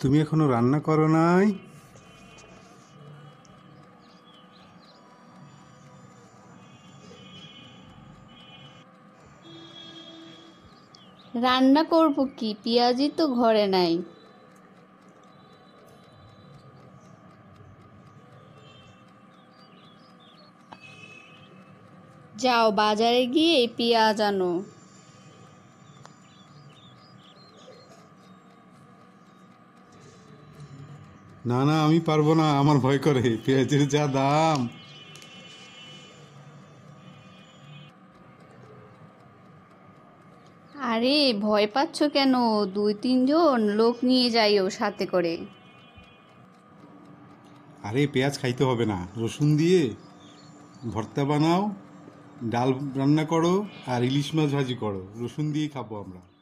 তুমি এখনো রান্না করো নাই রান্না করব কি পেঁয়াজি তো ঘরে নাই যাও বাজারে গিয়ে পেঁয়াজ আনো না না আমি পারবো না আমার ভয় করে পেঁয়াজের যা দাম আরে ভয় পাচ্ছ কেন দুই তিনজন লোক নিয়ে ও সাথে করে আরে পেঁয়াজ খাইতে হবে না রসুন দিয়ে ভর্তা বানাও ডাল রান্না করো আর ইলিশ মাছ ভাজি করো রসুন দিয়ে খাবো আমরা